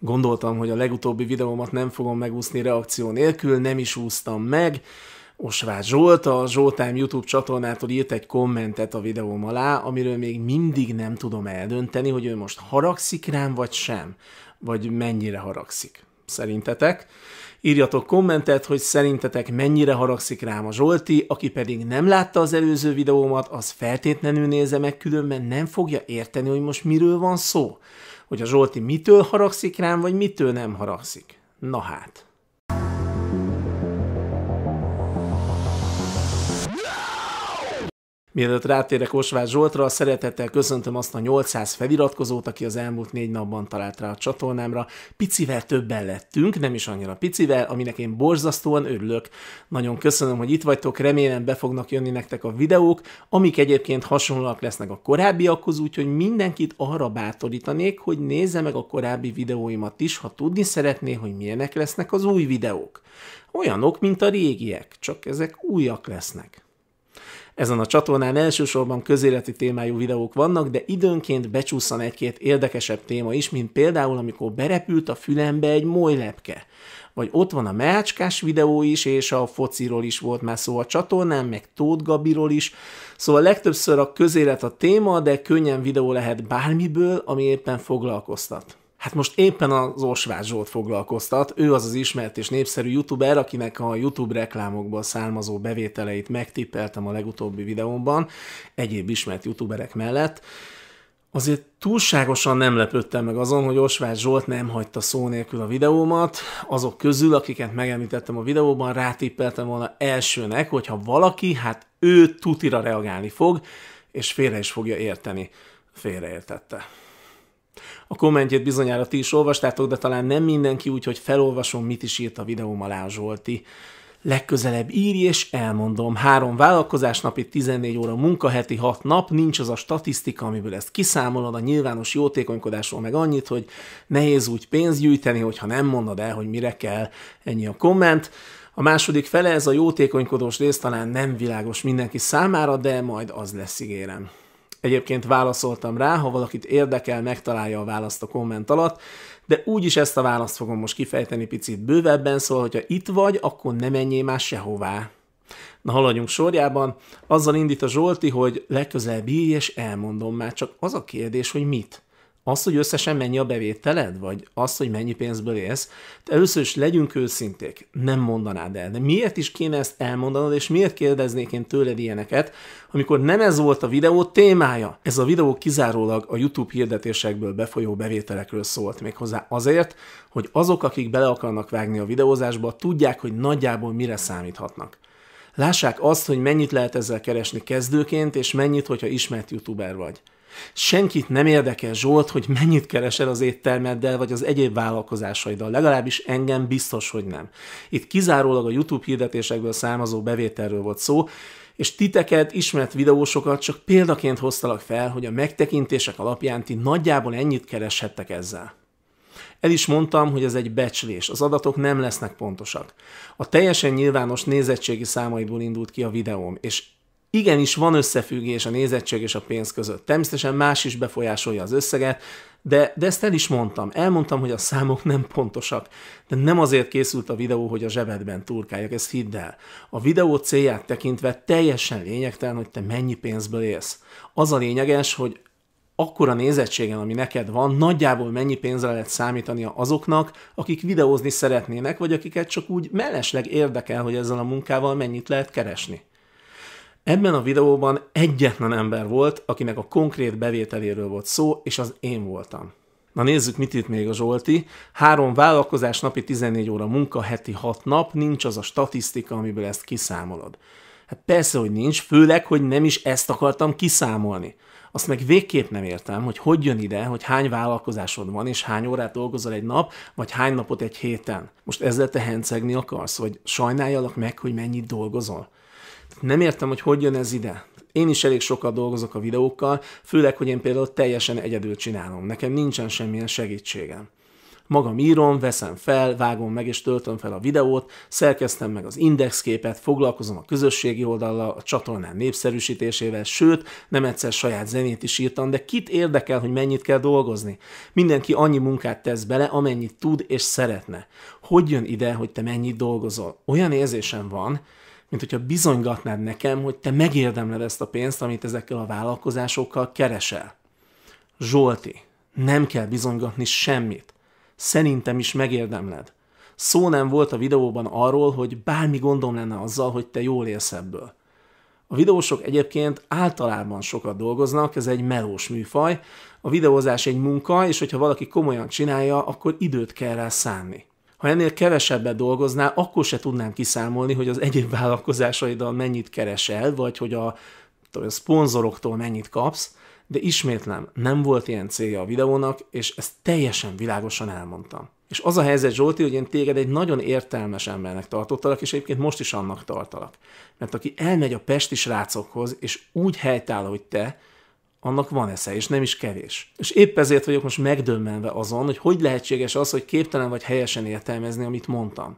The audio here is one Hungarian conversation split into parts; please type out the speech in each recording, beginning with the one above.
gondoltam, hogy a legutóbbi videómat nem fogom megúszni reakció nélkül, nem is úsztam meg. Osvágy Zsolt a Zsoltám YouTube csatornától írt egy kommentet a videóm alá, amiről még mindig nem tudom eldönteni, hogy ő most haragszik rám, vagy sem, vagy mennyire haragszik. Szerintetek? Írjatok kommentet, hogy szerintetek mennyire haragszik rám a Zsolti, aki pedig nem látta az előző videómat, az feltétlenül nézze meg, különben nem fogja érteni, hogy most miről van szó hogy a Zsolti mitől haragszik rám, vagy mitől nem haragszik. Na hát. Mielőtt rátérek Osvár Zsoltra, szeretettel köszöntöm azt a 800 feliratkozót, aki az elmúlt négy napban talált rá a csatornámra. Picivel többen lettünk, nem is annyira picivel, aminek én borzasztóan örülök. Nagyon köszönöm, hogy itt vagytok, remélem be fognak jönni nektek a videók, amik egyébként hasonlóak lesznek a korábbiakhoz, úgyhogy mindenkit arra bátorítanék, hogy nézze meg a korábbi videóimat is, ha tudni szeretné, hogy milyenek lesznek az új videók. Olyanok, mint a régiek, csak ezek újak lesznek. Ezen a csatornán elsősorban közéleti témájú videók vannak, de időnként becsúszan egy-két érdekesebb téma is, mint például amikor berepült a fülembe egy moly lepke. Vagy ott van a meácskás videó is, és a fociról is volt már szó a csatornán, meg Tóth Gabiról is. Szóval legtöbbször a közélet a téma, de könnyen videó lehet bármiből, ami éppen foglalkoztat hát most éppen az Osváth Zsolt foglalkoztat, ő az az ismert és népszerű youtuber, akinek a YouTube reklámokból származó bevételeit megtippeltem a legutóbbi videómban, egyéb ismert youtuberek mellett. Azért túlságosan nem lepődtem meg azon, hogy Osváth Zsolt nem hagyta szó nélkül a videómat. Azok közül, akiket megemlítettem a videóban, rátippeltem volna elsőnek, hogyha valaki, hát ő tutira reagálni fog, és félre is fogja érteni. Félreértette. A kommentjét bizonyára ti is olvastátok, de talán nem mindenki, úgyhogy felolvasom, mit is írt a videóm alá Zsolti. Legközelebb írj és elmondom. Három vállalkozás napi 14 óra munkaheti 6 nap, nincs az a statisztika, amiből ezt kiszámolod, a nyilvános jótékonykodásról meg annyit, hogy nehéz úgy pénzt gyűjteni, hogyha nem mondod el, hogy mire kell. Ennyi a komment. A második fele ez a jótékonykodós rész talán nem világos mindenki számára, de majd az lesz ígérem egyébként válaszoltam rá, ha valakit érdekel, megtalálja a választ a komment alatt, de úgyis ezt a választ fogom most kifejteni picit bővebben, szóval, hogyha itt vagy, akkor ne menjél már sehová. Na haladjunk sorjában, azzal indít a Zsolti, hogy legközelebb így és elmondom már, csak az a kérdés, hogy mit az, hogy összesen mennyi a bevételed, vagy az, hogy mennyi pénzből élsz, de először is legyünk őszinték, nem mondanád el. De miért is kéne ezt elmondanod, és miért kérdeznék én tőled ilyeneket, amikor nem ez volt a videó témája? Ez a videó kizárólag a YouTube hirdetésekből befolyó bevételekről szólt méghozzá azért, hogy azok, akik bele akarnak vágni a videózásba, tudják, hogy nagyjából mire számíthatnak. Lássák azt, hogy mennyit lehet ezzel keresni kezdőként, és mennyit, hogyha ismert youtuber vagy. Senkit nem érdekel, Zsolt, hogy mennyit keresel az éttermeddel, vagy az egyéb vállalkozásaiddal. Legalábbis engem biztos, hogy nem. Itt kizárólag a YouTube hirdetésekből származó bevételről volt szó, és titeket, ismert videósokat csak példaként hoztalak fel, hogy a megtekintések alapján ti nagyjából ennyit kereshettek ezzel. El is mondtam, hogy ez egy becslés, az adatok nem lesznek pontosak. A teljesen nyilvános nézettségi számaiból indult ki a videóm, és igenis van összefüggés a nézettség és a pénz között. Természetesen más is befolyásolja az összeget, de, de ezt el is mondtam. Elmondtam, hogy a számok nem pontosak, de nem azért készült a videó, hogy a zsebedben turkáljak, ezt hidd el. A videó célját tekintve teljesen lényegtelen, hogy te mennyi pénzből élsz. Az a lényeges, hogy a nézettségen, ami neked van, nagyjából mennyi pénzre lehet számítani azoknak, akik videózni szeretnének, vagy akiket csak úgy mellesleg érdekel, hogy ezzel a munkával mennyit lehet keresni. Ebben a videóban egyetlen ember volt, akinek a konkrét bevételéről volt szó, és az én voltam. Na nézzük, mit írt még a Zsolti. Három vállalkozás, napi 14 óra munka, heti 6 nap, nincs az a statisztika, amiből ezt kiszámolod. Hát persze, hogy nincs, főleg, hogy nem is ezt akartam kiszámolni. Azt meg végképp nem értem, hogy hogy jön ide, hogy hány vállalkozásod van, és hány órát dolgozol egy nap, vagy hány napot egy héten. Most ezzel te hencegni akarsz, vagy sajnáljalak meg, hogy mennyit dolgozol? nem értem, hogy hogy jön ez ide. Én is elég sokat dolgozok a videókkal, főleg, hogy én például teljesen egyedül csinálom. Nekem nincsen semmilyen segítségem. Magam írom, veszem fel, vágom meg és töltöm fel a videót, szerkesztem meg az indexképet, foglalkozom a közösségi oldallal, a csatornán népszerűsítésével, sőt, nem egyszer saját zenét is írtam, de kit érdekel, hogy mennyit kell dolgozni? Mindenki annyi munkát tesz bele, amennyit tud és szeretne. Hogy jön ide, hogy te mennyit dolgozol? Olyan érzésem van, mint hogyha bizonygatnád nekem, hogy te megérdemled ezt a pénzt, amit ezekkel a vállalkozásokkal keresel. Zsolti, nem kell bizonygatni semmit. Szerintem is megérdemled. Szó nem volt a videóban arról, hogy bármi gondom lenne azzal, hogy te jól élsz ebből. A videósok egyébként általában sokat dolgoznak, ez egy melós műfaj, a videózás egy munka, és hogyha valaki komolyan csinálja, akkor időt kell rá szánni ha ennél kevesebbet dolgoznál, akkor se tudnám kiszámolni, hogy az egyéb vállalkozásaiddal mennyit keresel, vagy hogy a, tudom, a szponzoroktól mennyit kapsz, de ismétlem, nem volt ilyen célja a videónak, és ezt teljesen világosan elmondtam. És az a helyzet, Zsolti, hogy én téged egy nagyon értelmes embernek tartottalak, és egyébként most is annak tartalak. Mert aki elmegy a pesti srácokhoz, és úgy helytáll, hogy te, annak van esze, és nem is kevés. És épp ezért vagyok most megdömmenve azon, hogy hogy lehetséges az, hogy képtelen vagy helyesen értelmezni, amit mondtam.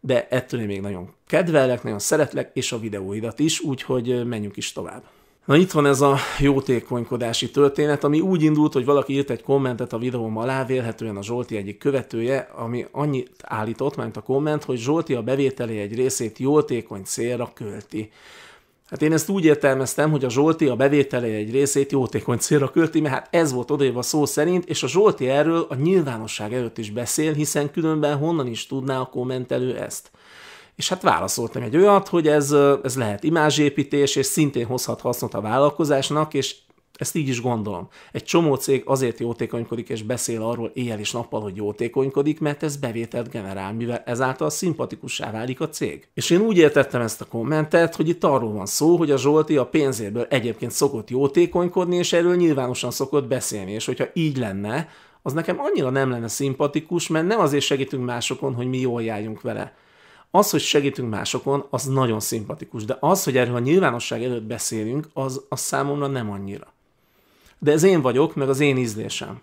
De ettől én még nagyon kedvelek, nagyon szeretlek, és a videóidat is, úgyhogy menjünk is tovább. Na itt van ez a jótékonykodási történet, ami úgy indult, hogy valaki írt egy kommentet a videóm alá, vélhetően a Zsolti egyik követője, ami annyit állított, mert a komment, hogy Zsolti a bevételi egy részét jótékony célra költi. Hát én ezt úgy értelmeztem, hogy a Zsolti a bevétele egy részét jótékony célra költi, mert hát ez volt odaéva szó szerint, és a Zsolti erről a nyilvánosság előtt is beszél, hiszen különben honnan is tudná a kommentelő ezt. És hát válaszoltam egy olyat, hogy ez, ez lehet imázsépítés, és szintén hozhat hasznot a vállalkozásnak, és ezt így is gondolom. Egy csomó cég azért jótékonykodik és beszél arról éjjel és nappal, hogy jótékonykodik, mert ez bevételt generál, mivel ezáltal szimpatikussá válik a cég. És én úgy értettem ezt a kommentet, hogy itt arról van szó, hogy a Zsolti a pénzéből egyébként szokott jótékonykodni, és erről nyilvánosan szokott beszélni, és hogyha így lenne, az nekem annyira nem lenne szimpatikus, mert nem azért segítünk másokon, hogy mi jól járjunk vele. Az, hogy segítünk másokon, az nagyon szimpatikus, de az, hogy erről a nyilvánosság előtt beszélünk, az, az számomra nem annyira de ez én vagyok, meg az én ízlésem.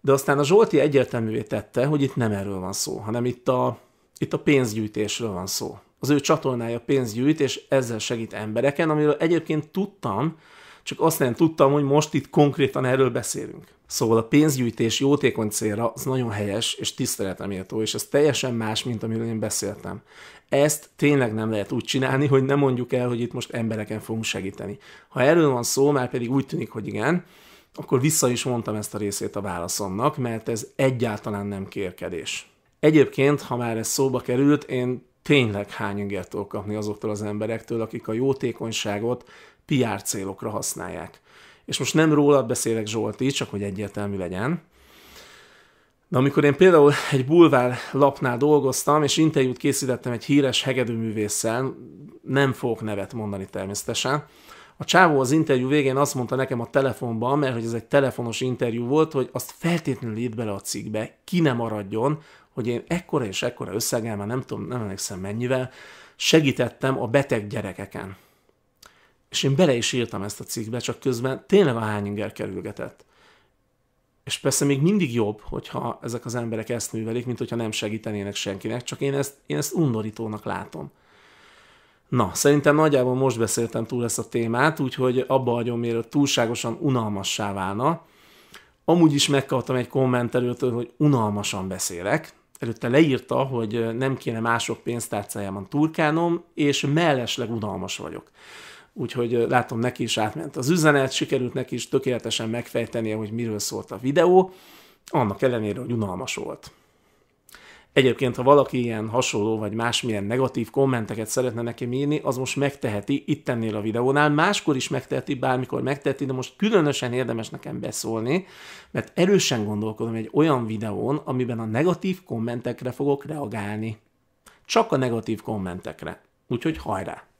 De aztán a Zsolti egyértelművé tette, hogy itt nem erről van szó, hanem itt a, itt a pénzgyűjtésről van szó. Az ő csatornája pénzgyűjt, és ezzel segít embereken, amiről egyébként tudtam, csak azt nem tudtam, hogy most itt konkrétan erről beszélünk. Szóval a pénzgyűjtés jótékony célra az nagyon helyes és tiszteleteméltó, és ez teljesen más, mint amiről én beszéltem ezt tényleg nem lehet úgy csinálni, hogy nem mondjuk el, hogy itt most embereken fogunk segíteni. Ha erről van szó, már pedig úgy tűnik, hogy igen, akkor vissza is mondtam ezt a részét a válaszomnak, mert ez egyáltalán nem kérkedés. Egyébként, ha már ez szóba került, én tényleg hány ingert tudok kapni azoktól az emberektől, akik a jótékonyságot PR célokra használják. És most nem rólad beszélek Zsolti, csak hogy egyértelmű legyen, de amikor én például egy bulvár lapnál dolgoztam, és interjút készítettem egy híres hegedűművésszel, nem fogok nevet mondani természetesen, a csávó az interjú végén azt mondta nekem a telefonban, mert hogy ez egy telefonos interjú volt, hogy azt feltétlenül írd bele a cikkbe, ki nem maradjon, hogy én ekkora és ekkora összeggel, már nem tudom, nem emlékszem mennyivel, segítettem a beteg gyerekeken. És én bele is írtam ezt a cikkbe, csak közben tényleg a hányinger kerülgetett. És persze még mindig jobb, hogyha ezek az emberek ezt művelik, mint hogyha nem segítenének senkinek, csak én ezt, én ezt undorítónak látom. Na, szerintem nagyjából most beszéltem túl ezt a témát, úgyhogy abba hagyom, mielőtt túlságosan unalmassá válna. Amúgy is megkaptam egy kommentelőtől, hogy unalmasan beszélek. Előtte leírta, hogy nem kéne mások pénztárcájában turkánom, és mellesleg unalmas vagyok úgyhogy látom neki is átment az üzenet, sikerült neki is tökéletesen megfejtenie, hogy miről szólt a videó, annak ellenére, hogy unalmas volt. Egyébként, ha valaki ilyen hasonló vagy másmilyen negatív kommenteket szeretne nekem írni, az most megteheti itt ennél a videónál, máskor is megteheti, bármikor megteheti, de most különösen érdemes nekem beszólni, mert erősen gondolkodom egy olyan videón, amiben a negatív kommentekre fogok reagálni. Csak a negatív kommentekre. Úgyhogy hajrá!